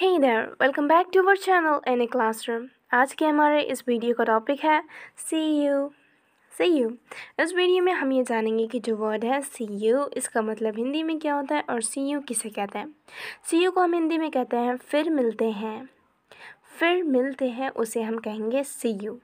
Hey there, welcome back to our channel a class classroom. आज के हमारे इस वीडियो का टॉपिक है सी यू सी यू इस वीडियो में हम ये जानेंगे कि जो वर्ड है सी यू इसका मतलब हिंदी में क्या होता है और सी यू किसे कहते हैं सी यू को हम हिंदी में कहते हैं फिर मिलते हैं फिर मिलते हैं उसे हम कहेंगे सी यू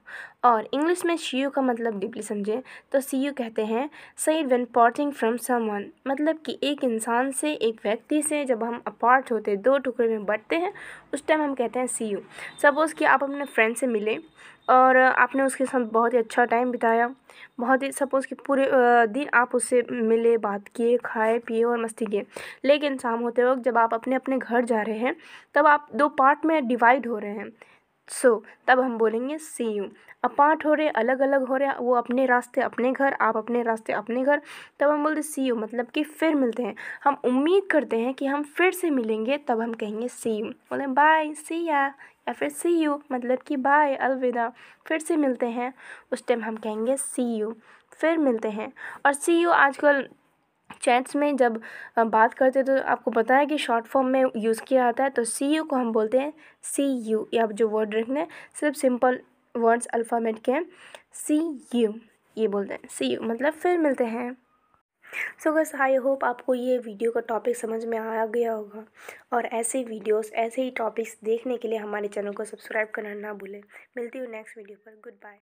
और इंग्लिश में सी यू का मतलब डीपली समझें तो सी यू कहते हैं सही वन पार्टिंग फ्रॉम समवन मतलब कि एक इंसान से एक व्यक्ति से जब हम अपार्ट होते दो टुकड़े में बढ़ते हैं उस टाइम हम कहते हैं सी यू सपोज़ कि आप अपने फ्रेंड से मिले और आपने उसके साथ बहुत ही अच्छा टाइम बिताया बहुत ही सपोज़ कि पूरे दिन आप उससे मिले बात किए खाए पिए और मस्ती किए लेकिन शाम होते वक्त जब आप अपने अपने घर जा रहे हैं तब आप दो पार्ट में डिवाइड हो रहे हैं सो so, तब हम बोलेंगे सी यू अपार्ट हो रहे अलग अलग हो रहे वो अपने रास्ते अपने घर आप अपने रास्ते अपने घर तब हम बोलते सी यू मतलब कि फिर मिलते हैं हम उम्मीद करते हैं कि हम फिर से मिलेंगे तब हम कहेंगे सी यू बोलें बाय सी या या फिर सी यू मतलब कि बाय अलविदा फिर से मिलते हैं उस टाइम हम कहेंगे सी यू फिर मिलते हैं और सी यू आजकल चैट्स में जब बात करते हैं तो आपको पता है कि शॉर्ट फॉर्म में यूज़ किया जाता है तो सी यू को हम बोलते हैं सी यू या आप जो वर्ड रखने सिर्फ सिंपल वर्ड्स अल्फ़ाबेट के हैं सी यू ये बोलते हैं सी यू मतलब फिर मिलते हैं सो बस आई होप आपको ये वीडियो का टॉपिक समझ में आ गया होगा और ऐसे वीडियोस ऐसे ही टॉपिक्स देखने के लिए हमारे चैनल को सब्सक्राइब करना ना भूलें मिलती हूँ नेक्स्ट वीडियो पर गुड बाय